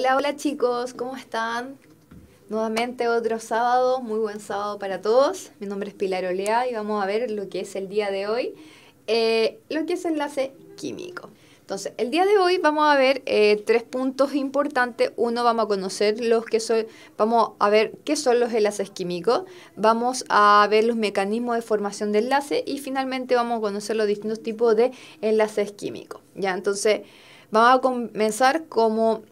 Hola, hola chicos, ¿cómo están? Nuevamente otro sábado, muy buen sábado para todos. Mi nombre es Pilar Olea y vamos a ver lo que es el día de hoy, eh, lo que es enlace químico. Entonces, el día de hoy vamos a ver eh, tres puntos importantes. Uno, vamos a conocer los que son, vamos a ver qué son los enlaces químicos. Vamos a ver los mecanismos de formación de enlace y finalmente vamos a conocer los distintos tipos de enlaces químicos. Ya, entonces vamos a comenzar como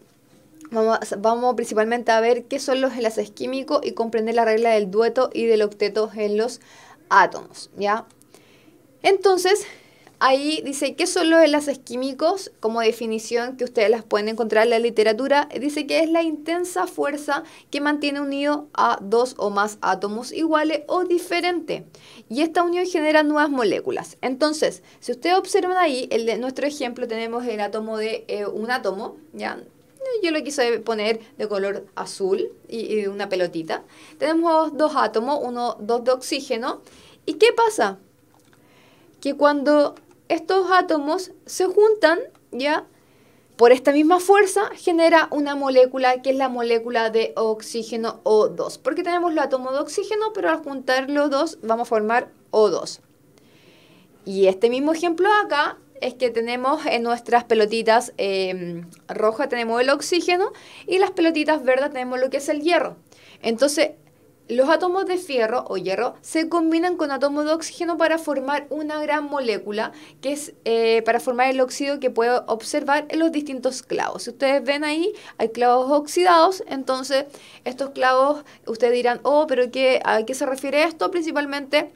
Vamos, principalmente a ver qué son los enlaces químicos y comprender la regla del dueto y del octeto en los átomos, ¿ya? Entonces, ahí dice qué son los enlaces químicos, como definición que ustedes las pueden encontrar en la literatura, dice que es la intensa fuerza que mantiene unido a dos o más átomos iguales o diferentes, y esta unión genera nuevas moléculas. Entonces, si ustedes observan ahí, en nuestro ejemplo tenemos el átomo de eh, un átomo, ¿ya? yo lo quise poner de color azul y, una pelotita. Tenemos dos átomos, uno, dos de oxígeno. ¿Y qué pasa? Que cuando estos átomos se juntan, ya, por esta misma fuerza, genera una molécula que es la molécula de oxígeno O2. Porque tenemos los átomos de oxígeno, pero al juntar los dos vamos a formar O2. Y este mismo ejemplo acá es que tenemos en nuestras pelotitas em, rojas tenemos el oxígeno y las pelotitas verdes tenemos lo que es el hierro. Entonces, los átomos de fierro o hierro se combinan con átomos de oxígeno para formar una gran molécula, que es eh, para formar el óxido que puedo observar en los distintos clavos. Si ustedes ven ahí, hay clavos oxidados, entonces estos clavos, ustedes dirán, oh, pero ¿qué, ¿a qué se refiere esto? Principalmente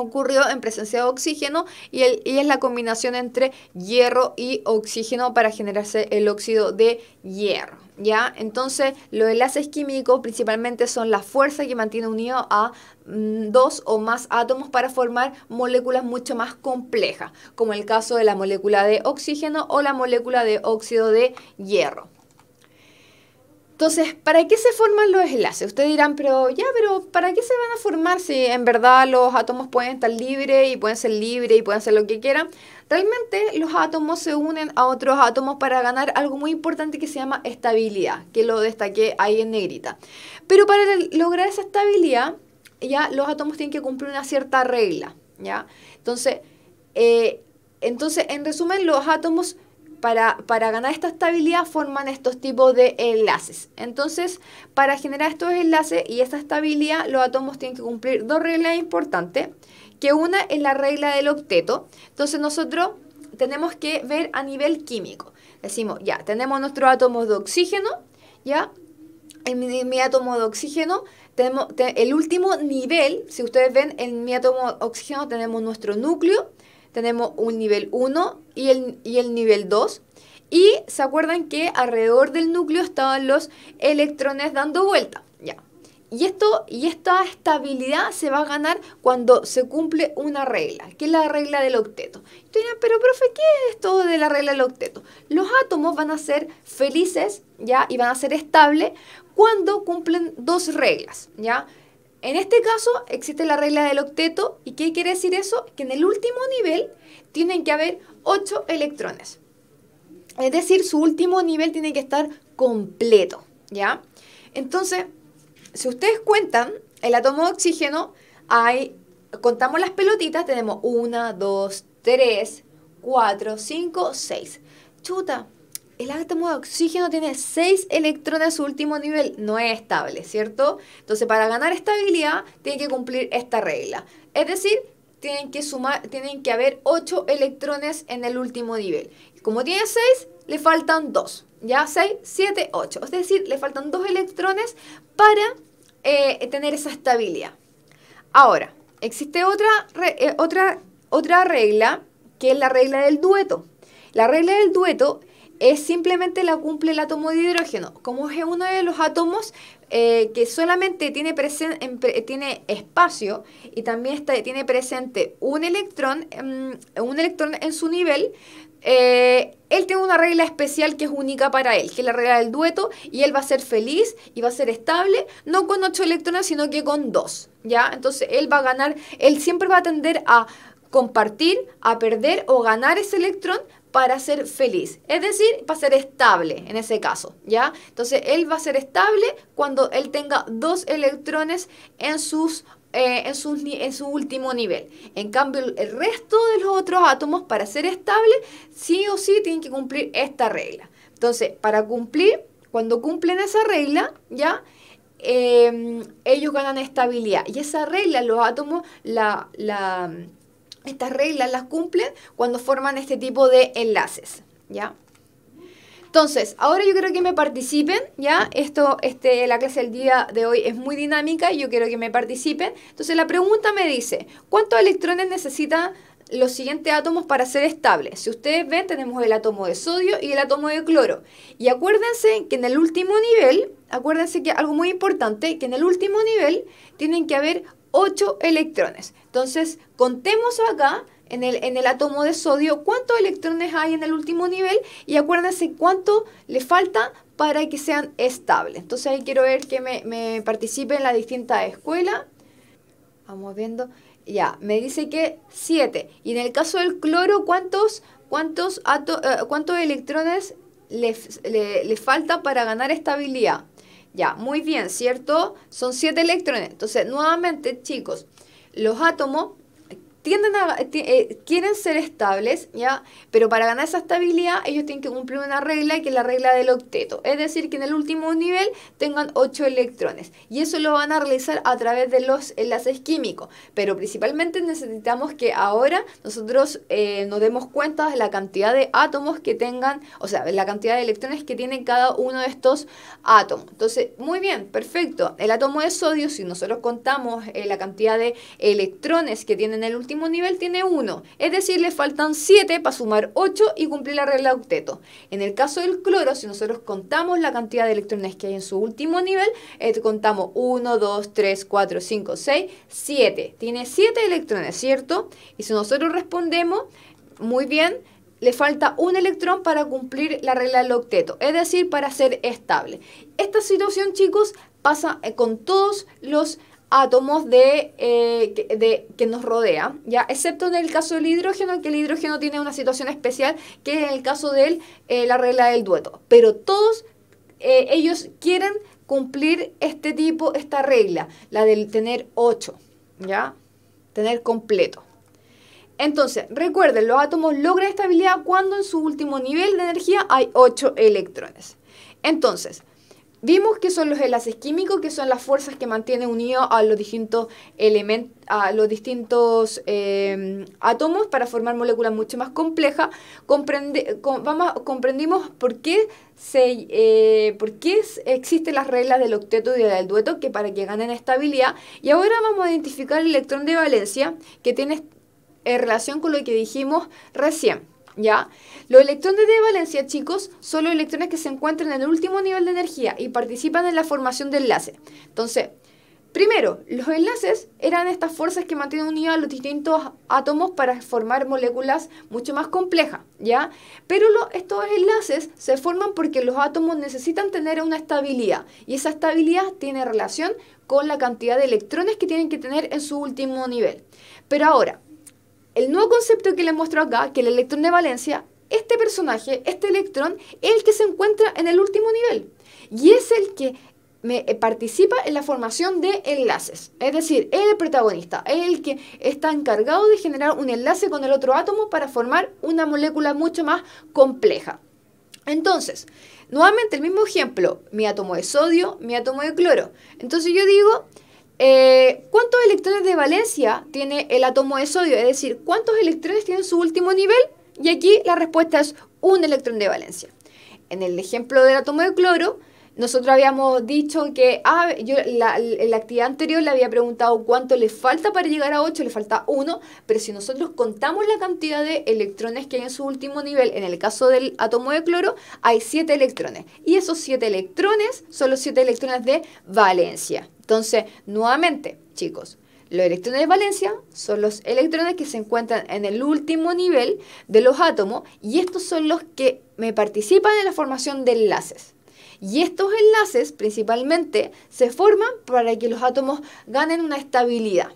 ocurrió en presencia de oxígeno y, es la combinación entre hierro y oxígeno para generarse el óxido de hierro. ¿Ya? Entonces, los enlaces químicos principalmente son la fuerza que mantiene unido a mm, dos o más átomos para formar moléculas mucho más complejas, como el caso de la molécula de oxígeno o la molécula de óxido de hierro. Entonces, ¿para qué se forman los enlaces? Ustedes dirán, pero ya, pero ¿para qué se van a formar si en verdad los átomos pueden estar libres y pueden ser libres y pueden hacer lo que quieran? Realmente los átomos se unen a otros átomos para ganar algo muy importante que se llama estabilidad, que lo destaqué ahí en negrita. Pero para lograr esa estabilidad, ya los átomos tienen que cumplir una cierta regla, ¿ya? Entonces, eh, entonces en resumen, los átomos para, ganar esta estabilidad forman estos tipos de enlaces. Entonces, para generar estos enlaces y esta estabilidad, los átomos tienen que cumplir dos reglas importantes, que una es la regla del octeto. Entonces, nosotros tenemos que ver a nivel químico. Decimos, ya, tenemos nuestros átomos de oxígeno, ya, en mi, átomo de oxígeno tenemos el último nivel, si ustedes ven en mi átomo de oxígeno tenemos nuestro núcleo, tenemos un nivel 1 y el, y el nivel 2. Y se acuerdan que alrededor del núcleo estaban los electrones dando vuelta. Ya. Y, esto, y esta estabilidad se va a ganar cuando se cumple una regla, que es la regla del octeto. pero profe, ¿qué es esto de la regla del octeto? Los átomos van a ser felices, ¿ya? Y van a ser estables cuando cumplen dos reglas, ¿ya? En este caso existe la regla del octeto y ¿qué quiere decir eso? Que en el último nivel tienen que haber 8 electrones. Es decir, su último nivel tiene que estar completo, ¿ya? Entonces, si ustedes cuentan el átomo de oxígeno, hay, contamos las pelotitas, tenemos 1, 2, 3, 4, 5, 6. Chuta, el átomo de oxígeno tiene 6 electrones en su último nivel, no es estable, ¿cierto? Entonces, para ganar estabilidad, tiene que cumplir esta regla. Es decir, tienen que, sumar, tienen que haber 8 electrones en el último nivel. Como tiene 6, le faltan 2. ¿Ya? 6, 7, 8. Es decir, le faltan 2 electrones para eh, tener esa estabilidad. Ahora, existe otra, eh, otra, otra regla, que es la regla del dueto. La regla del dueto es simplemente la cumple el átomo de hidrógeno. Como es uno de los átomos eh, que solamente tiene, presente tiene espacio y también está, tiene presente un electrón, mm, un electrón en su nivel, eh, él tiene una regla especial que es única para él, que es la regla del dueto, y él va a ser feliz y va a ser estable, no con 8 electrones, sino que con 2, ¿ya? Entonces él va a ganar, él siempre va a tender a compartir, a perder o ganar ese electrón para ser feliz, es decir, para ser estable en ese caso, ¿ya? Entonces, él va a ser estable cuando él tenga dos electrones en sus eh, en, su, en, su, último nivel. En cambio, el resto de los otros átomos, para ser estable, sí o sí tienen que cumplir esta regla. Entonces, para cumplir, cuando cumplen esa regla, ya eh, ellos ganan estabilidad. Y esa regla, los átomos la, la estas reglas las cumplen cuando forman este tipo de enlaces, ¿ya? Entonces, ahora yo quiero que me participen, ¿ya? Esto, este, la clase del día de hoy es muy dinámica y yo quiero que me participen. Entonces, la pregunta me dice, ¿cuántos electrones necesitan los siguientes átomos para ser estables? Si ustedes ven, tenemos el átomo de sodio y el átomo de cloro. Y acuérdense que en el último nivel, acuérdense que algo muy importante, que en el último nivel tienen que haber 8 electrones. Entonces, contemos acá en el, en el átomo de sodio cuántos electrones hay en el último nivel y acuérdense cuánto le falta para que sean estables. Entonces ahí quiero ver que me, me en la distinta escuela, Vamos viendo. Ya, me dice que 7. Y en el caso del cloro, ¿cuántos, cuántos, eh, cuántos electrones le falta para ganar estabilidad? Ya, muy bien, ¿cierto? Son siete electrones. Entonces, nuevamente, chicos, los átomos eh, quieren ser estables, ¿ya? Pero para ganar esa estabilidad ellos tienen que cumplir una regla que es la regla del octeto. Es decir, que en el último nivel tengan 8 electrones. Y eso lo van a realizar a través de los enlaces químicos. Pero principalmente necesitamos que ahora nosotros eh, nos demos cuenta de la cantidad de átomos que tengan, o sea, la cantidad de electrones que tiene cada uno de estos átomos. Entonces, muy bien, perfecto. El átomo de sodio, si nosotros contamos eh, la cantidad de electrones que tiene en el último nivel tiene 1, es decir, le faltan 7 para sumar 8 y cumplir la regla de octeto. En el caso del cloro, si nosotros contamos la cantidad de electrones que hay en su último nivel, eh, contamos 1, 2, 3, 4, 5, 6, 7. Tiene 7 electrones, ¿cierto? Y si nosotros respondemos, muy bien, le falta un electrón para cumplir la regla del octeto, es decir, para ser estable. Esta situación, chicos, pasa eh, con todos los átomos eh, de, que, nos rodea, ¿ya? excepto en el caso del hidrógeno, que el hidrógeno tiene una situación especial, que es el caso de eh, la regla del dueto. Pero todos eh, ellos quieren cumplir este tipo, esta regla, la del tener 8, ¿ya? tener completo. Entonces, recuerden, los átomos logran estabilidad cuando en su último nivel de energía hay 8 electrones. Entonces, Vimos que son los enlaces químicos, que son las fuerzas que mantienen unidos a los distintos elementos, a los distintos em, átomos para formar moléculas mucho más complejas. Comprende, comprendimos por qué, se, eh, por qué existen las reglas del octeto y del dueto, que para que ganen estabilidad. Y ahora vamos a identificar el electrón de valencia, que tiene en relación con lo que dijimos recién. ¿ya? Los electrones de valencia, chicos, son los electrones que se encuentran en el último nivel de energía y participan en la formación de enlaces. Entonces, primero, los enlaces eran estas fuerzas que mantienen unidos los distintos átomos para formar moléculas mucho más complejas, ¿ya? Pero estos enlaces se forman porque los átomos necesitan tener una estabilidad y esa estabilidad tiene relación con la cantidad de electrones que tienen que tener en su último nivel. Pero ahora, el nuevo concepto que les muestro acá, que el electrón de valencia, este personaje, este electrón, es el que se encuentra en el último nivel. Y es el que me, eh, participa en la formación de enlaces. Es decir, es el protagonista, es el que está encargado de generar un enlace con el otro átomo para formar una molécula mucho más compleja. Entonces, nuevamente el mismo ejemplo, mi átomo de sodio, mi átomo de cloro. Entonces yo digo eh, ¿Cuántos electrones de valencia tiene el átomo de sodio? Es decir, ¿cuántos electrones tiene su último nivel? Y aquí la respuesta es un electrón de valencia. En el ejemplo del átomo de cloro, nosotros habíamos dicho que ah, yo en la actividad anterior le había preguntado cuánto le falta para llegar a 8, le falta 1, pero si nosotros contamos la cantidad de electrones que hay en su último nivel, en el caso del átomo de cloro, hay 7 electrones. Y esos 7 electrones son los 7 electrones de valencia. Entonces, nuevamente, chicos, los electrones de valencia son los electrones que se encuentran en el último nivel de los átomos y estos son los que me participan en la formación de enlaces. Y estos enlaces principalmente se forman para que los átomos ganen una estabilidad.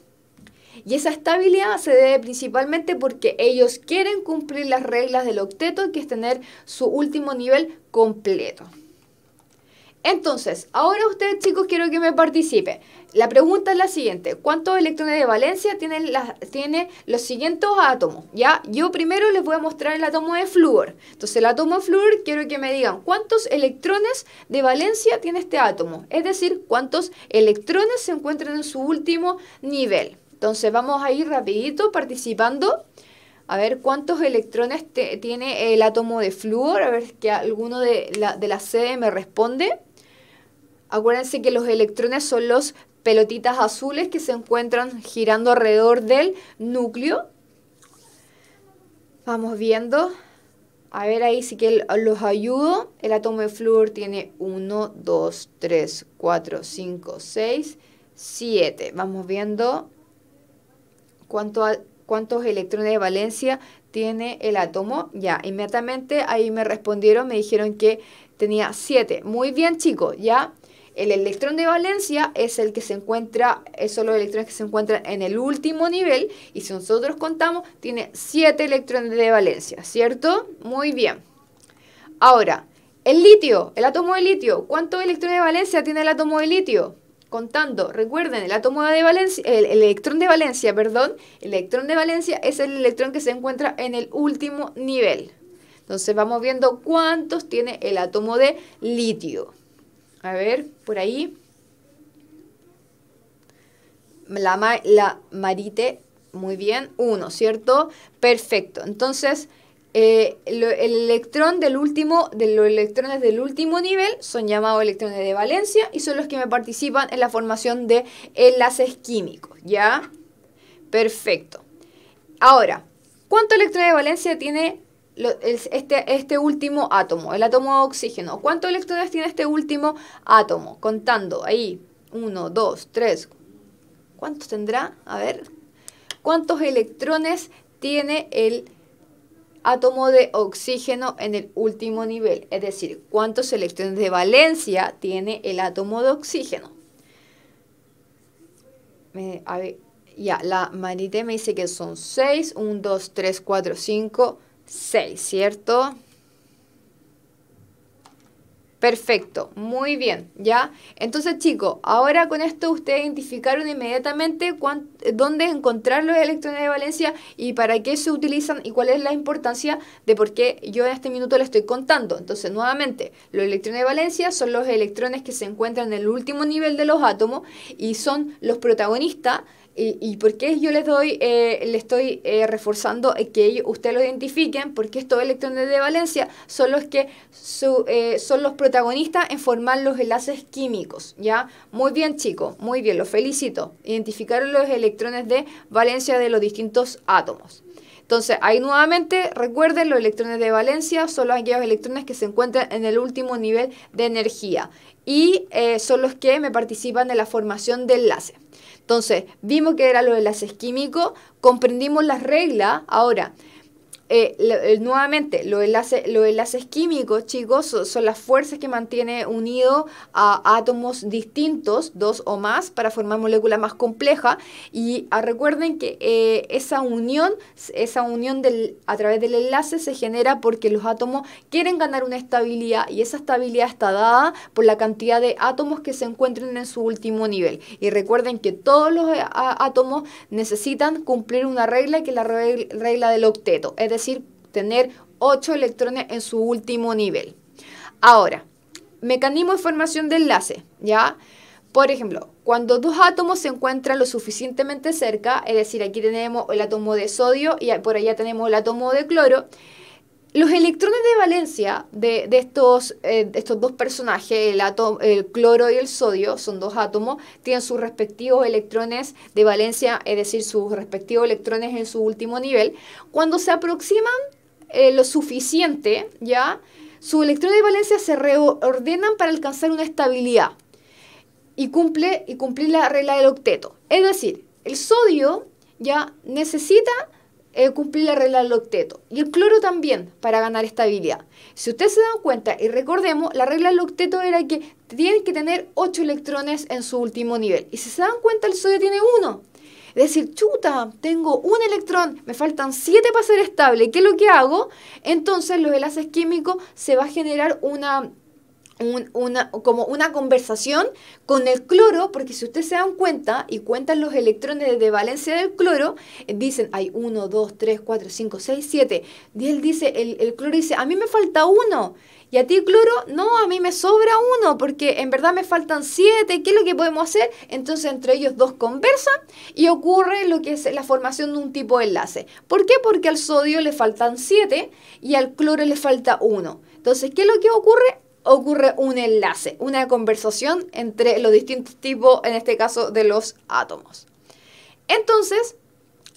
Y esa estabilidad se debe principalmente porque ellos quieren cumplir las reglas del octeto, que es tener su último nivel completo. Entonces, ahora ustedes chicos quiero que me participe. La pregunta es la siguiente. ¿Cuántos electrones de valencia tienen, los siguientes átomos? ¿ya? Yo primero les voy a mostrar el átomo de flúor. Entonces, el átomo de flúor quiero que me digan cuántos electrones de valencia tiene este átomo. Es decir, cuántos electrones se encuentran en su último nivel. Entonces, vamos a ir rapidito participando. A ver cuántos electrones tiene el átomo de flúor. A ver que alguno de, la, de la sede me responde. Acuérdense que los electrones son los pelotitas azules que se encuentran girando alrededor del núcleo. Vamos viendo. A ver, ahí sí que los ayudo. El átomo de flúor tiene 1, 2, 3, 4, 5, 6, 7. Vamos viendo cuánto, cuántos electrones de valencia tiene el átomo. Ya, inmediatamente ahí me respondieron, me dijeron que tenía 7. Muy bien, chicos, ya el electrón de valencia es el que se encuentra, esos los electrones que se encuentran en el último nivel y si nosotros contamos tiene 7 electrones de valencia, ¿cierto? Muy bien. Ahora, el litio, el átomo de litio, ¿cuántos electrones de valencia tiene el átomo de litio? Contando, recuerden, el átomo de valencia, el electrón de valencia, perdón, el electrón de valencia es el electrón que se encuentra en el último nivel. Entonces vamos viendo cuántos tiene el átomo de litio. A ver, por ahí. La, la marite, muy bien, uno ¿cierto? Perfecto. Entonces, eh, el electrón del último, de los electrones del último nivel son llamados electrones de valencia y son los que me participan en la formación de enlaces químicos, ¿ya? Perfecto. Ahora, ¿cuántos electrones de valencia tiene lo, este, este último átomo, el átomo de oxígeno. ¿Cuántos electrones tiene este último átomo? Contando ahí, 1, 2, 3. ¿Cuántos tendrá? A ver. ¿Cuántos electrones tiene el átomo de oxígeno en el último nivel? Es decir, ¿cuántos electrones de valencia tiene el átomo de oxígeno? a ver, ya, la Marite me dice que son 6, 1, 2, 3, 4, 5, 6, ¿cierto? Perfecto, muy bien, ¿ya? Entonces, chicos, ahora con esto ustedes identificaron inmediatamente cuánto dónde encontrar los electrones de valencia y para qué se utilizan y cuál es la importancia de por qué yo en este minuto le estoy contando. Entonces, nuevamente, los electrones de valencia son los electrones que se encuentran en el último nivel de los átomos y son los protagonistas y, y, por qué yo les doy, eh, les estoy eh, reforzando que ustedes lo identifiquen, porque estos electrones de valencia son los que eh, son los protagonistas en formar los enlaces químicos, ¿ya? Muy bien, chicos, muy bien, los felicito. Identificaron los electrones electrones de valencia de los distintos átomos. Entonces, ahí nuevamente, recuerden, los electrones de valencia son los, aquellos electrones que se encuentran en el último nivel de energía y eh, son los que me participan en la formación del enlace. Entonces, vimos que era los enlaces químicos, comprendimos las reglas. Ahora, eh, eh, nuevamente, los enlaces, los enlaces químicos, chicos, son, las fuerzas que mantiene unido a átomos distintos, dos o más, para formar moléculas más complejas. Y ah, recuerden que eh, esa unión, esa unión del, a través del enlace se genera porque los átomos quieren ganar una estabilidad y esa estabilidad está dada por la cantidad de átomos que se encuentren en su último nivel. Y recuerden que todos los ah, átomos necesitan cumplir una regla que es la regla del octeto, es decir, decir, tener 8 electrones en su último nivel. Ahora, mecanismo de formación de enlace, ¿ya? Por ejemplo, cuando dos átomos se encuentran lo suficientemente cerca, es decir, aquí tenemos el átomo de sodio y por allá tenemos el átomo de cloro, los electrones de valencia de, de estos, eh, estos dos personajes, el, el cloro y el sodio, son dos átomos, tienen sus respectivos electrones de valencia, es decir, sus respectivos electrones en su último nivel. Cuando se aproximan eh, lo suficiente, ¿ya? Sus electrones de valencia se reordenan para alcanzar una estabilidad y, cumple, y cumplir la regla del octeto. Es decir, el sodio ya necesita eh, cumplir la regla del octeto. Y el cloro también, para ganar estabilidad. Si ustedes se dan cuenta, y recordemos, la regla del octeto era que tiene que tener 8 electrones en su último nivel. Y si se dan cuenta, el sodio tiene 1. Es decir, chuta, tengo un electrón, me faltan 7 para ser estable. ¿Qué es lo que hago? Entonces los enlaces químicos se va a generar una como una conversación con el cloro, porque si ustedes se dan cuenta y cuentan los electrones de valencia del cloro, eh, dicen, hay 1, 2, 3, 4, 5, 6, 7. Y él dice, el, cloro dice, a mí me falta uno. Y a ti, cloro, no, a mí me sobra uno, porque en verdad me faltan siete, ¿qué es lo que podemos hacer? Entonces entre ellos dos conversan y ocurre lo que es la formación de un tipo de enlace. ¿Por qué? Porque al sodio le faltan siete y al cloro le falta uno. Entonces, ¿qué es lo que ocurre? ocurre un enlace, una conversación entre los distintos tipos, en este caso de los átomos. Entonces,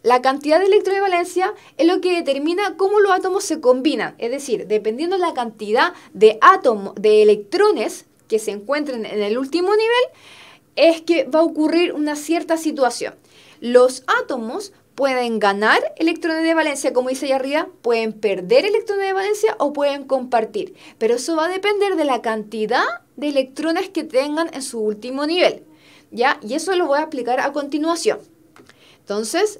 la cantidad de electrones de valencia es lo que determina cómo los átomos se combinan. Es decir, dependiendo de la cantidad de átomos, de electrones que se encuentren en el último nivel, es que va a ocurrir una cierta situación. Los átomos pueden ganar electrones de valencia, como dice allá arriba, pueden perder electrones de valencia o pueden compartir. Pero eso va a depender de la cantidad de electrones que tengan en su último nivel. ¿Ya? Y eso lo voy a aplicar a continuación. Entonces,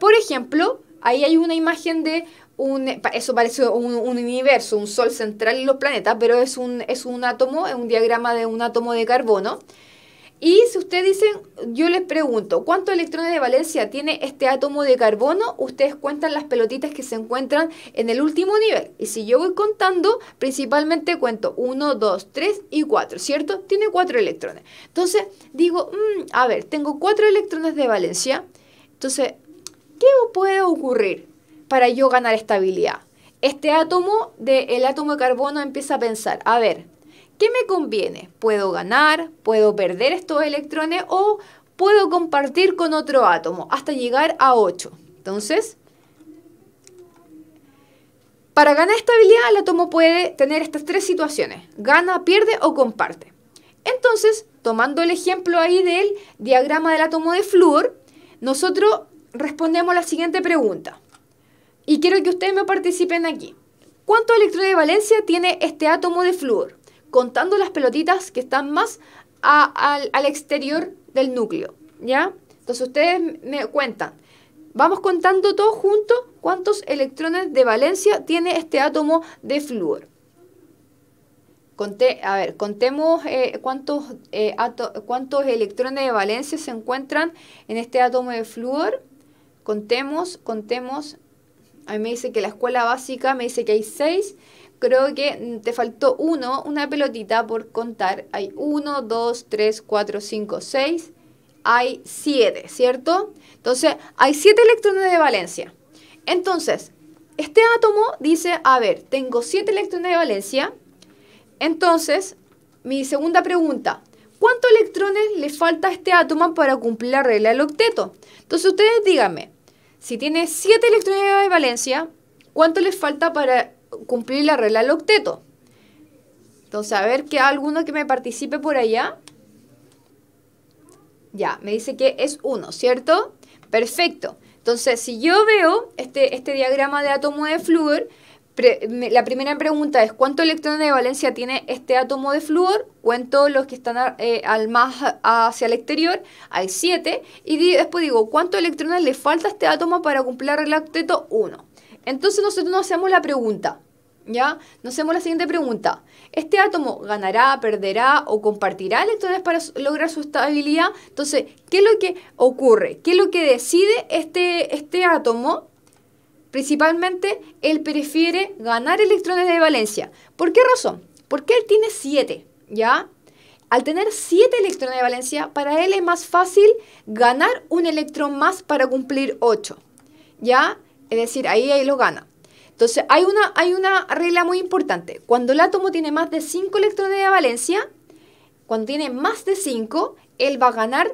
por ejemplo, ahí hay una imagen de un, eso parece un, universo, un sol central y los planetas, pero es un, es un átomo, es un diagrama de un átomo de carbono. Y si ustedes dicen, yo les pregunto, ¿cuántos electrones de valencia tiene este átomo de carbono? Ustedes cuentan las pelotitas que se encuentran en el último nivel. Y si yo voy contando, principalmente cuento 1, 2, 3 y 4, ¿cierto? Tiene 4 electrones. Entonces digo, mm, a ver, tengo 4 electrones de valencia. Entonces, ¿qué puede ocurrir para yo ganar estabilidad? Este átomo, del átomo de carbono empieza a pensar, a ver, ¿Qué me conviene? ¿Puedo ganar? ¿Puedo perder estos electrones? ¿O puedo compartir con otro átomo hasta llegar a 8? Entonces, para ganar estabilidad, el átomo puede tener estas tres situaciones. Gana, pierde o comparte. Entonces, tomando el ejemplo ahí del diagrama del átomo de flúor, nosotros respondemos la siguiente pregunta. Y quiero que ustedes me participen aquí. ¿Cuántos electrones de valencia tiene este átomo de flúor? contando las pelotitas que están más al exterior del núcleo, ¿ya? Entonces ustedes me cuentan, vamos contando todos juntos cuántos electrones de valencia tiene este átomo de flúor. a ver, contemos eh, cuántos, eh, cuántos electrones de valencia se encuentran en este átomo de flúor. Contemos, contemos. A mí me dice que la escuela básica me dice que hay seis creo que te faltó uno, una pelotita por contar. Hay uno, dos, tres, cuatro, cinco, seis. Hay siete, ¿cierto? Entonces, hay siete electrones de valencia. Entonces, este átomo dice, a ver, tengo siete electrones de valencia. Entonces, mi segunda pregunta, ¿cuántos electrones le falta a este átomo para cumplir la regla del octeto? Entonces, ustedes díganme, si tiene siete electrones de valencia, ¿cuánto les falta para cumplir la regla del octeto. Entonces, a ver que alguno que me participe por allá. Ya, me dice que es 1, ¿cierto? Perfecto. Entonces, si yo veo este, este diagrama de átomo de flúor, la primera pregunta es, ¿cuántos electrones de valencia tiene este átomo de flúor? Cuento los que están eh, al más hacia el exterior, hay 7, y después digo, ¿cuántos electrones le falta a este átomo para cumplir La el octeto 1? Entonces nosotros nos hacemos la pregunta, nos hacemos la siguiente pregunta. ¿Este átomo ganará, perderá o compartirá electrones para lograr su estabilidad? Entonces, ¿qué es lo que ocurre? ¿Qué es lo que decide este, este átomo? Principalmente, él prefiere ganar electrones de valencia. ¿Por qué razón? Porque él tiene 7, ¿ya? Al tener 7 electrones de valencia, para él es más fácil ganar un electrón más para cumplir 8, ¿ya? Es decir, ahí, ahí lo gana. Entonces, hay una, hay una regla muy importante. Cuando el átomo tiene más de 5 electrones de valencia, cuando tiene más de 5, él va a ganar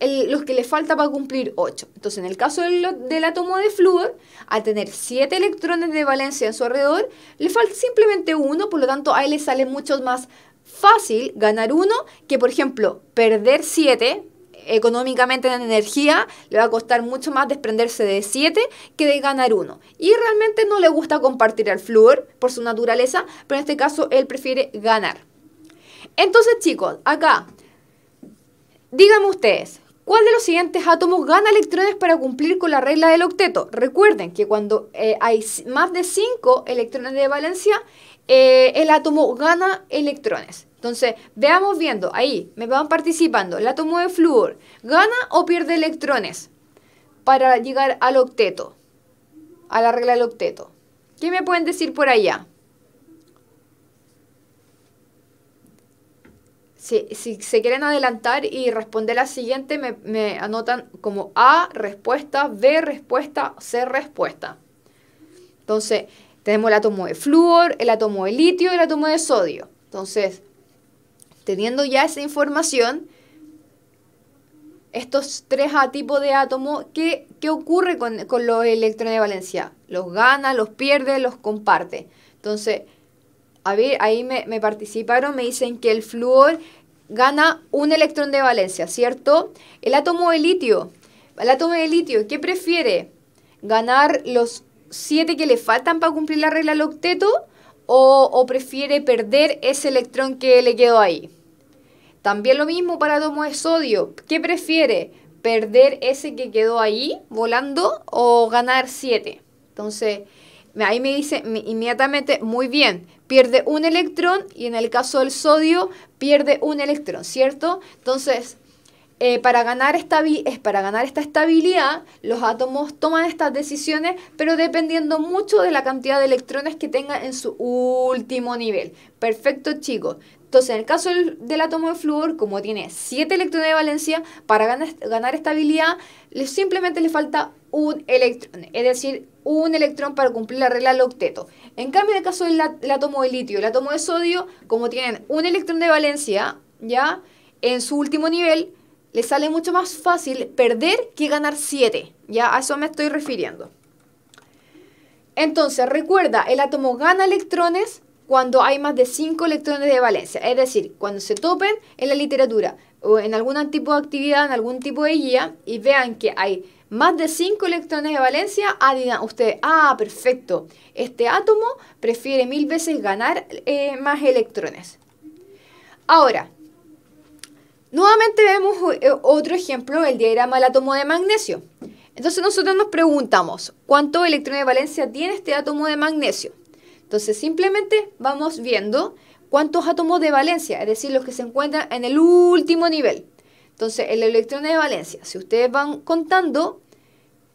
los que le falta para cumplir 8. Entonces, en el caso del, átomo de flúor, al tener 7 electrones de valencia en su alrededor, le falta simplemente uno, por lo tanto, a él le sale mucho más fácil ganar uno que, por ejemplo, perder 7 económicamente en energía, le va a costar mucho más desprenderse de 7 que de ganar 1. Y realmente no le gusta compartir al flúor por su naturaleza, pero en este caso él prefiere ganar. Entonces chicos, acá, díganme ustedes, ¿cuál de los siguientes átomos gana electrones para cumplir con la regla del octeto? Recuerden que cuando eh, hay más de 5 electrones de valencia, eh, el átomo gana electrones. Entonces, veamos viendo, ahí me van participando, el átomo de flúor, ¿gana o pierde electrones? Para llegar al octeto, a la regla del octeto. ¿Qué me pueden decir por allá? Si, se quieren adelantar y responder la siguiente, me, me anotan como A respuesta, B respuesta, C respuesta. Entonces, tenemos el átomo de flúor, el átomo de litio y el átomo de sodio. Entonces, teniendo ya esa información, estos tres tipos de átomos, ¿qué, ocurre con, los electrones de valencia? Los gana, los pierde, los comparte. Entonces, a ver, ahí me, me participaron, me dicen que el flúor gana un electrón de valencia, ¿cierto? El átomo de litio, el átomo de litio, ¿qué prefiere? ¿Ganar los siete que le faltan para cumplir la regla del octeto o, o prefiere perder ese electrón que le quedó ahí. También lo mismo para átomo de sodio. ¿Qué prefiere? ¿Perder ese que quedó ahí volando o ganar siete? Entonces, ahí me dice inmediatamente, muy bien, pierde un electrón y en el caso del sodio pierde un electrón, ¿cierto? Entonces, eh, para, ganar es para ganar esta estabilidad, los átomos toman estas decisiones, pero dependiendo mucho de la cantidad de electrones que tenga en su último nivel. Perfecto, chicos. Entonces, en el caso del, átomo de flúor, como tiene 7 electrones de valencia, para ganar, estabilidad simplemente le falta un electrón, es decir, un electrón para cumplir la regla del octeto. En cambio, en el caso del átomo de litio, el átomo de sodio, como tienen un electrón de valencia, ya en su último nivel, le sale mucho más fácil perder que ganar 7. Ya a eso me estoy refiriendo. Entonces, recuerda, el átomo gana electrones cuando hay más de 5 electrones de valencia. Es decir, cuando se topen en la literatura o en algún tipo de actividad, en algún tipo de guía, y vean que hay más de 5 electrones de valencia, ah, ah, perfecto, este átomo prefiere mil veces ganar eh, más electrones. Ahora, Nuevamente vemos eh, otro ejemplo, el diagrama del átomo de magnesio. Entonces nosotros nos preguntamos, ¿cuántos electrones de valencia tiene este átomo de magnesio? Entonces simplemente vamos viendo cuántos átomos de valencia, es decir, los que se encuentran en el último nivel. Entonces el electrón de valencia, si ustedes van contando,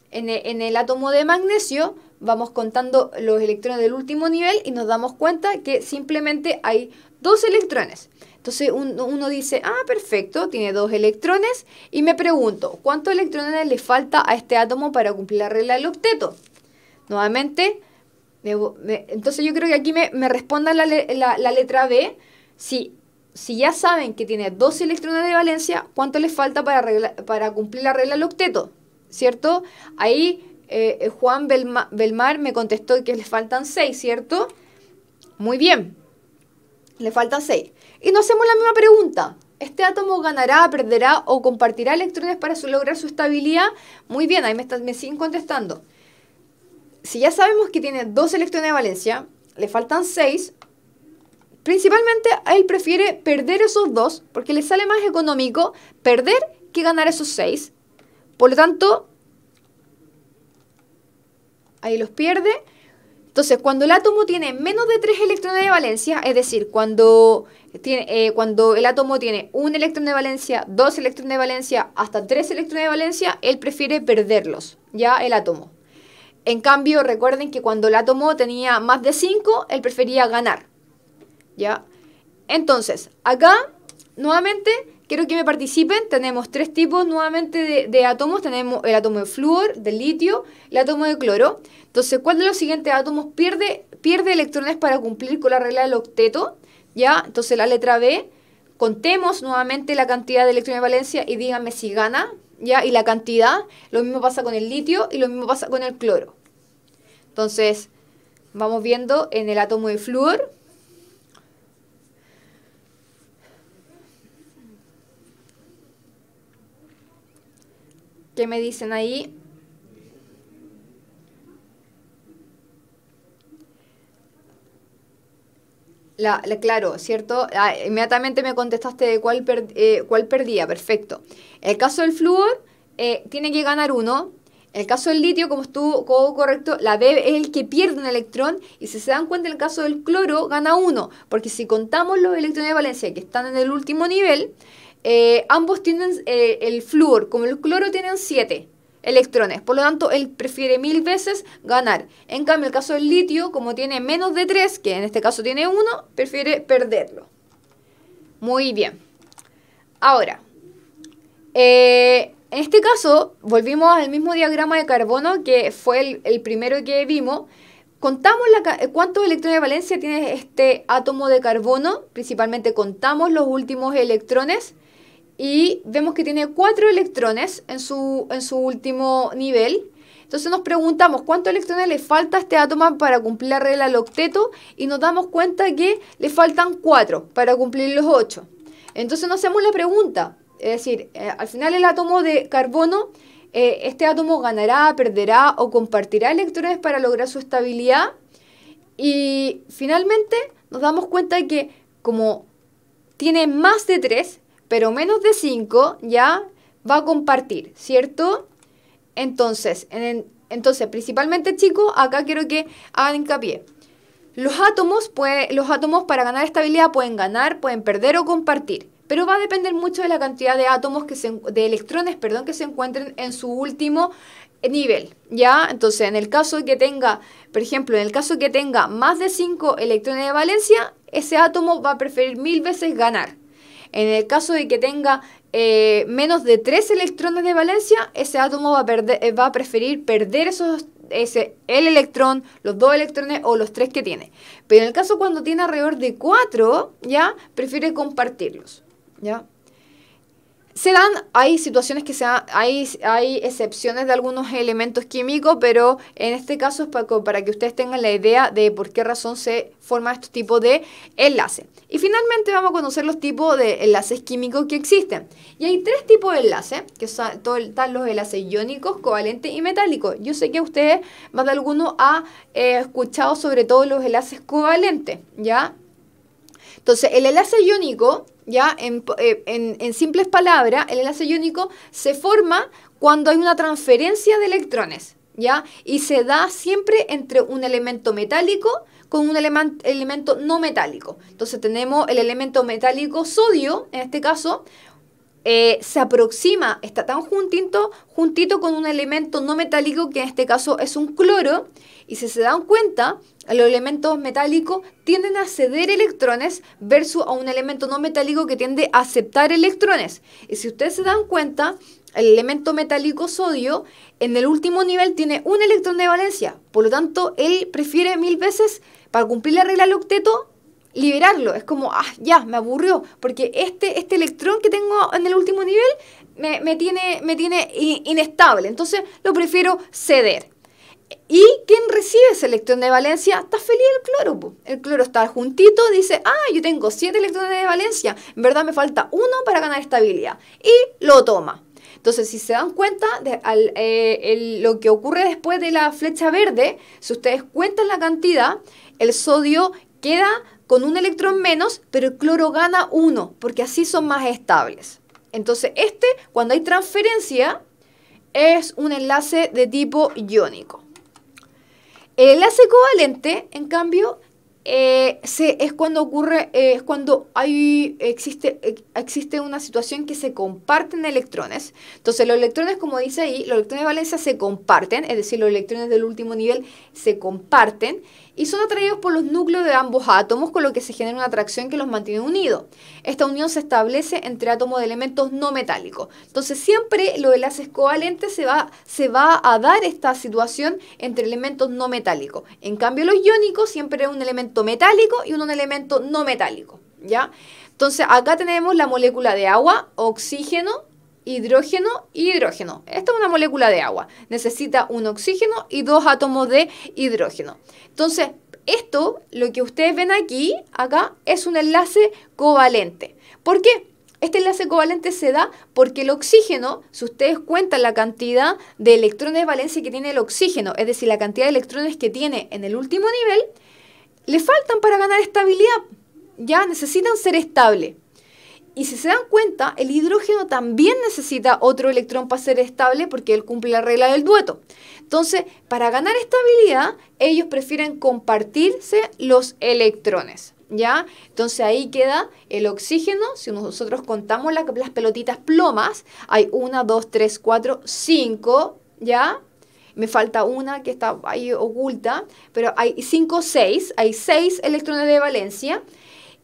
e, en el, átomo de magnesio vamos contando los electrones del último nivel y nos damos cuenta que simplemente hay dos electrones. Entonces uno dice, ah, perfecto, tiene dos electrones y me pregunto, ¿cuántos electrones le falta a este átomo para cumplir la regla del octeto? Nuevamente, entonces yo creo que aquí me, responda la, letra B. Si, si ya saben que tiene dos electrones de valencia, ¿cuánto les falta para, para cumplir la regla del octeto? ¿Cierto? Ahí eh, eh, Juan Belmar me contestó que le faltan seis, ¿cierto? Muy bien. Le faltan 6. Y nos hacemos la misma pregunta. ¿Este átomo ganará, perderá o compartirá electrones para lograr su estabilidad? Muy bien, ahí me, está, me siguen contestando. Si ya sabemos que tiene 2 electrones de valencia, le faltan 6, principalmente él prefiere perder esos 2 porque le sale más económico perder que ganar esos 6. Por lo tanto, ahí los pierde entonces, cuando el átomo tiene menos de 3 electrones de valencia, es decir, cuando, eh, cuando el átomo tiene un electrón de valencia, dos electrones de valencia, hasta tres electrones de valencia, él prefiere perderlos, ya el átomo. En cambio, recuerden que cuando el átomo tenía más de 5, él prefería ganar, ¿ya? Entonces, acá, nuevamente, quiero que me participen. Tenemos tres tipos nuevamente de, átomos. Tenemos el átomo de flúor, del litio, el átomo de cloro. Entonces, ¿cuál de los siguientes átomos pierde, pierde electrones para cumplir con la regla del octeto? ¿Ya? Entonces, la letra B. Contemos nuevamente la cantidad de electrones de valencia y díganme si gana, ¿ya? Y la cantidad. Lo mismo pasa con el litio y lo mismo pasa con el cloro. Entonces, vamos viendo en el átomo de flúor ¿Qué me dicen ahí? La, claro, ¿cierto? Ah, inmediatamente me contestaste de cuál, eh, cuál perdía, perfecto. El caso del flúor eh, tiene que ganar uno. El caso del litio, como estuvo correcto, la B es el que pierde un electrón. Y si se dan cuenta, el caso del cloro gana uno. Porque si contamos los electrones de valencia que están en el último nivel, eh, ambos tienen eh, el flúor, como el cloro, tienen 7 electrones. Por lo tanto, él prefiere mil veces ganar. En cambio, el caso del litio, como tiene menos de 3, que en este caso tiene 1, prefiere perderlo. Muy bien. Ahora, eh, en este caso, volvimos al mismo diagrama de carbono que fue el, primero que vimos. Contamos cuántos electrones de valencia tiene este átomo de carbono, principalmente contamos los últimos electrones y vemos que tiene cuatro electrones en su, en su último nivel. Entonces nos preguntamos cuántos electrones le falta a este átomo para cumplir la regla del octeto y nos damos cuenta que le faltan cuatro para cumplir los ocho. Entonces nos hacemos la pregunta, es decir, eh, al final el átomo de carbono, eh, este átomo ganará, perderá o compartirá electrones para lograr su estabilidad. Y finalmente nos damos cuenta que como tiene más de tres pero menos de 5 ya va a compartir, ¿cierto? Entonces, en, entonces principalmente chicos, acá quiero que hagan hincapié. Los átomos, los átomos para ganar estabilidad pueden ganar, pueden perder o compartir, pero va a depender mucho de la cantidad de átomos que de electrones, perdón, que se encuentren en su último nivel, ¿ya? Entonces, en el caso que tenga, por ejemplo, en el caso que tenga más de 5 electrones de valencia, ese átomo va a preferir mil veces ganar. En el caso de que tenga eh, menos de 3 electrones de valencia, ese átomo va a, perder, eh, va a preferir perder esos ese, el electrón, los dos electrones o los tres que tiene. Pero en el caso cuando tiene alrededor de 4, ya prefiere compartirlos. ¿Ya? Se dan, hay situaciones que se dan, hay, excepciones de algunos elementos químicos, pero en este caso es para, para que ustedes tengan la idea de por qué razón se forma este tipo de enlace. Y finalmente vamos a conocer los tipos de enlaces químicos que existen. Y hay tres tipos de enlaces, que son están los enlaces iónicos, covalentes y metálicos. Yo sé que ustedes, más de alguno, ha eh, escuchado sobre todo los enlaces covalentes, ¿ya? Entonces, el enlace iónico ¿ya? Eh, en, simples palabras, el enlace iónico se forma cuando hay una transferencia de electrones, ¿ya? Y se da siempre entre un elemento metálico con un elemento no metálico. Entonces tenemos el elemento metálico sodio, en este caso, eh, se aproxima, está tan juntito, juntito con un elemento no metálico que en este caso es un cloro, y si se dan cuenta, los elementos metálicos tienden a ceder electrones versus a un elemento no metálico que tiende a aceptar electrones. Y si ustedes se dan cuenta, el elemento metálico sodio en el último nivel tiene un electrón de valencia, por lo tanto él prefiere mil veces para cumplir la regla del octeto liberarlo. Es como, ah, ya, me aburrió, porque este, este electrón que tengo en el último nivel me, tiene, me tiene inestable, entonces lo prefiero ceder. Y quien recibe ese electrón de valencia está feliz el cloro. El cloro está juntito, dice, ah, yo tengo 7 electrones de valencia, en verdad me falta uno para ganar estabilidad. Y lo toma. Entonces, si se dan cuenta, de, eh, lo que ocurre después de la flecha verde, si ustedes cuentan la cantidad, el sodio queda con un electrón menos, pero el cloro gana uno, porque así son más estables. Entonces, este, cuando hay transferencia, es un enlace de tipo iónico. El enlace covalente, en cambio, eh, se, es cuando ocurre, eh, es cuando hay, existe, eh, existe una situación que se comparten electrones. Entonces, los electrones, como dice ahí, los electrones de valencia se comparten, es decir, los electrones del último nivel se comparten y son atraídos por los núcleos de ambos átomos, con lo que se genera una atracción que los mantiene unidos. Esta unión se establece entre átomos de elementos no metálicos. Entonces siempre lo enlaces covalentes se va, se va a dar esta situación entre elementos no metálicos. En cambio los iónicos siempre es un elemento metálico y un elemento no metálico. ¿ya? Entonces acá tenemos la molécula de agua, oxígeno, hidrógeno y hidrógeno. Esta es una molécula de agua. Necesita un oxígeno y dos átomos de hidrógeno. Entonces, esto, lo que ustedes ven aquí, acá, es un enlace covalente. ¿Por qué? Este enlace covalente se da porque el oxígeno, si ustedes cuentan la cantidad de electrones de valencia que tiene el oxígeno, es decir, la cantidad de electrones que tiene en el último nivel, le faltan para ganar estabilidad. Ya necesitan ser estable. Y si se dan cuenta, el hidrógeno también necesita otro electrón para ser estable porque él cumple la regla del dueto. Entonces, para ganar estabilidad, ellos prefieren compartirse los electrones. ¿Ya? Entonces ahí queda el oxígeno. Si nosotros contamos las pelotitas plomas, hay una, dos, tres, cuatro, cinco, ¿ya? me falta una que está ahí oculta, pero hay cinco, seis, hay seis electrones de valencia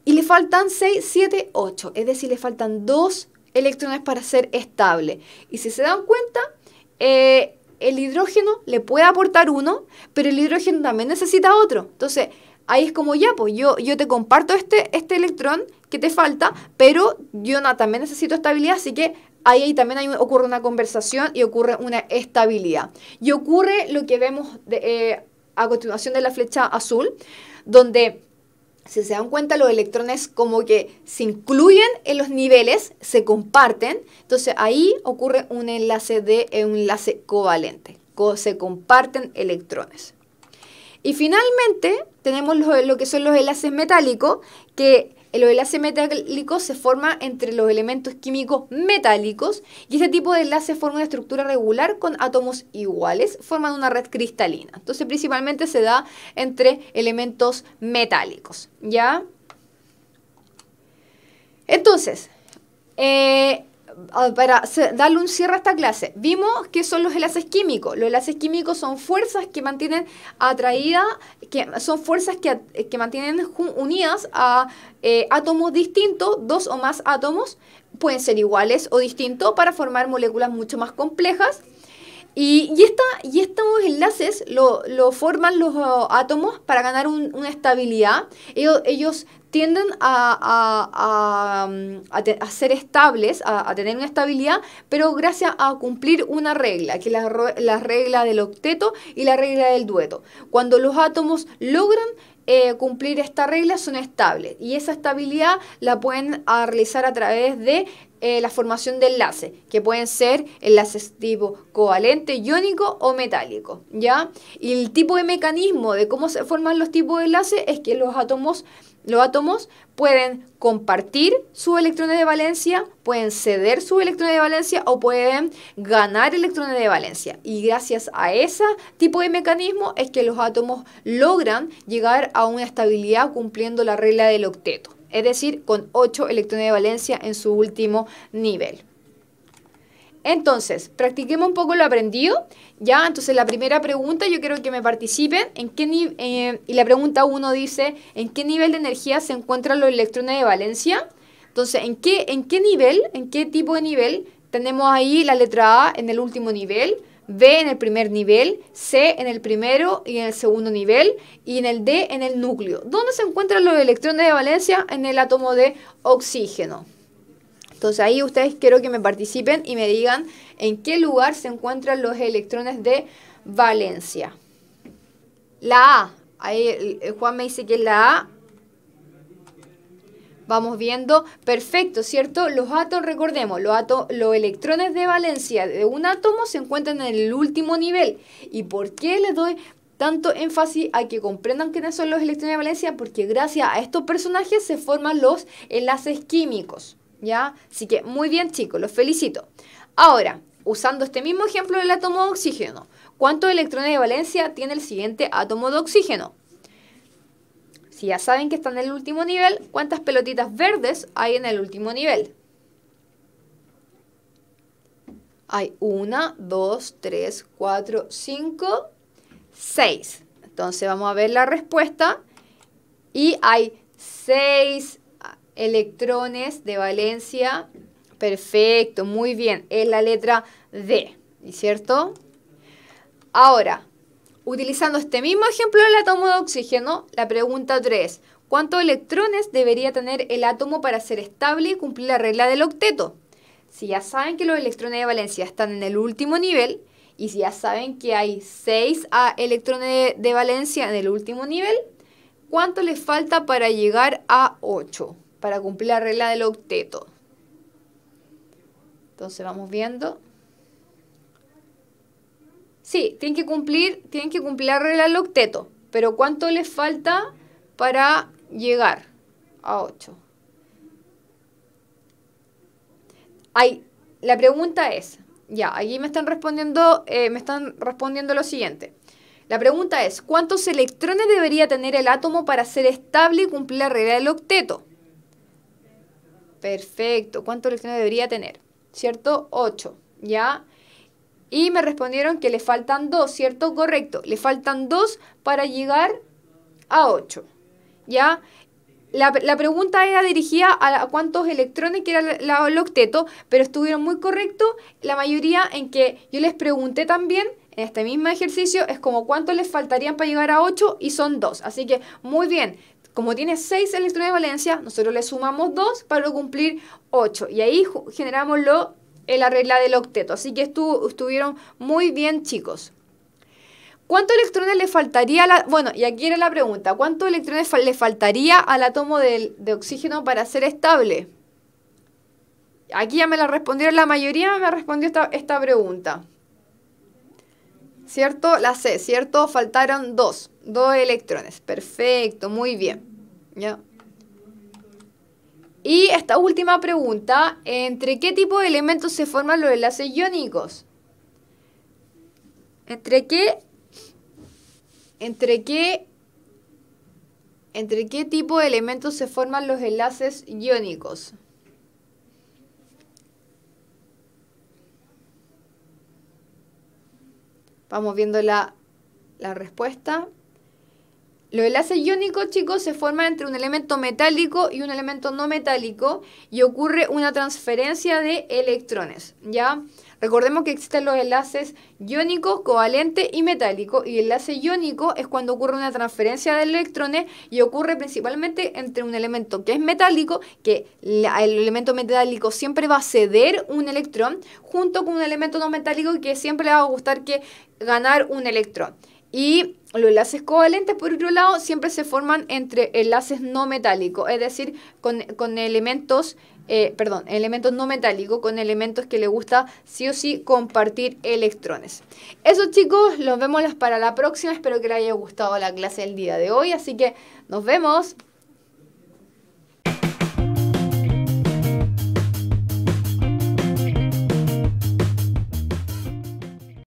y le faltan 6, 7, 8. Es decir, le faltan 2 electrones para ser estable. Y si se dan cuenta, eh, el hidrógeno le puede aportar uno, pero el hidrógeno también necesita otro. Entonces, ahí es como ya, pues yo, yo te comparto este, este electrón que te falta, pero yo también necesito estabilidad, así que ahí, también ocurre una conversación y ocurre una estabilidad. Y ocurre lo que vemos eh, a continuación de la flecha azul, donde si se dan cuenta, los electrones como que se incluyen en los niveles, se comparten. Entonces ahí ocurre un enlace de eh, un enlace covalente. Se comparten electrones. Y finalmente tenemos lo, lo que son los enlaces metálicos, que el enlace metálico se forma entre los elementos químicos metálicos y este tipo de enlace forma una estructura regular con átomos iguales, forman una red cristalina. Entonces principalmente se da entre elementos metálicos, ¿ya? Entonces, eh, Ah, para darle un cierre a esta clase, vimos que son los enlaces químicos. Los enlaces químicos son fuerzas que mantienen atraídas, que son fuerzas que, que mantienen unidas a eh, átomos distintos, dos o más átomos, pueden ser iguales o distintos para formar moléculas mucho más complejas. Y, y, estos enlaces lo, forman los uh, átomos para ganar una estabilidad. Ellos, tienden a, um, ser estables, a, tener una estabilidad, pero gracias a cumplir una regla, que es la regla del octeto y la regla del dueto. Cuando los átomos logran eh, cumplir esta regla son estables y esa estabilidad la pueden ah, realizar a través de eh, la formación de enlaces, que pueden ser enlaces tipo covalente, iónico o metálico, ¿ya? Y el tipo de mecanismo de cómo se forman los tipos de enlaces es que los átomos los átomos pueden compartir sus electrones de valencia, pueden ceder sus electrones de valencia o pueden ganar electrones de valencia. Y gracias a ese tipo de mecanismo es que los átomos logran llegar a una estabilidad cumpliendo la regla del octeto, es decir, con 8 electrones de valencia en su último nivel. Entonces, practiquemos un poco lo aprendido, ¿ya? Entonces, la primera pregunta, yo quiero que me participen, ¿en qué eh, y la pregunta 1 dice, ¿en qué nivel de energía se encuentran los electrones de valencia? Entonces, ¿en qué, ¿en qué nivel, en qué tipo de nivel tenemos ahí la letra A en el último nivel? B en el primer nivel, C en el primero y en el segundo nivel, y en el D en el núcleo. ¿Dónde se encuentran los electrones de valencia? En el átomo de oxígeno. Entonces ahí ustedes quiero que me participen y me digan en qué lugar se encuentran los electrones de valencia. La A. Ahí Juan me dice que es la A. Vamos viendo. Perfecto, ¿cierto? Los átomos, recordemos, los, los electrones de valencia de un átomo se encuentran en el último nivel. ¿Y por qué les doy tanto énfasis a que comprendan quiénes son los electrones de valencia? Porque gracias a estos personajes se forman los enlaces químicos. Así que muy bien chicos, los felicito. Ahora, usando este mismo ejemplo del átomo de oxígeno, ¿cuántos electrones de valencia tiene el siguiente átomo de oxígeno? Si ya saben que está en el último nivel, ¿cuántas pelotitas verdes hay en el último nivel? Hay una, dos, tres, cuatro, cinco, seis. Entonces vamos a ver la respuesta. Y hay seis electrones de valencia. Perfecto, muy bien. Es la letra D, ¿cierto? Ahora, utilizando este mismo ejemplo del átomo de oxígeno, la pregunta 3. ¿Cuántos electrones debería tener el átomo para ser estable y cumplir la regla del octeto? Si ya saben que los electrones de valencia están en el último nivel, y si ya saben que hay 6 electrones de, de valencia en el último nivel, ¿cuánto les falta para llegar a 8? para cumplir la regla del octeto. Entonces vamos viendo. Sí, tienen que cumplir, tienen que cumplir la regla del octeto, pero ¿cuánto les falta para llegar a 8? la pregunta es, ya, aquí me están respondiendo, eh, me están respondiendo lo siguiente. La pregunta es, ¿cuántos electrones debería tener el átomo para ser estable y cumplir la regla del octeto? Perfecto. ¿cuántos electrones debería tener? ¿Cierto? 8. ¿Ya? Y me respondieron que le faltan 2, ¿cierto? Correcto. Le faltan 2 para llegar a 8. ¿Ya? La, pregunta era dirigida a, cuántos electrones, que era el octeto, pero estuvieron muy correctos la mayoría en que yo les pregunté también, en este mismo ejercicio, es como cuántos les faltarían para llegar a 8 y son 2. Así que muy bien, como tiene 6 electrones de valencia, nosotros le sumamos 2 para cumplir 8. Y ahí generamos lo, eh, la regla del octeto. Así que estuvieron muy bien, chicos. ¿Cuántos electrones le faltaría a la... Bueno, y aquí era la pregunta. ¿Cuántos electrones le faltaría al átomo de, oxígeno para ser estable? Aquí ya me la respondieron, la mayoría me respondió esta pregunta. ¿Cierto? La C, ¿cierto? Faltaron dos. Dos electrones. Perfecto, muy bien. Y esta última pregunta, ¿entre qué tipo de elementos se forman los enlaces iónicos? ¿Entre qué? ¿Entre qué? ¿Entre qué tipo de elementos se forman los enlaces iónicos? Vamos viendo la, respuesta. Los enlace iónico chicos, se forma entre un elemento metálico y un elemento no metálico y ocurre una transferencia de electrones, ¿ya? Recordemos que existen los enlaces iónicos, covalente y metálico. Y el enlace iónico es cuando ocurre una transferencia de electrones y ocurre principalmente entre un elemento que es metálico, que el elemento metálico siempre va a ceder un electrón, junto con un elemento no metálico que siempre le va a gustar que ganar un electrón. Y los enlaces covalentes, por otro lado, siempre se forman entre enlaces no metálicos, es decir, con, con elementos eh, perdón, elementos no metálicos con elementos que le gusta sí o sí compartir electrones. Eso chicos, los vemos para la próxima. Espero que les haya gustado la clase del día de hoy. Así que nos vemos.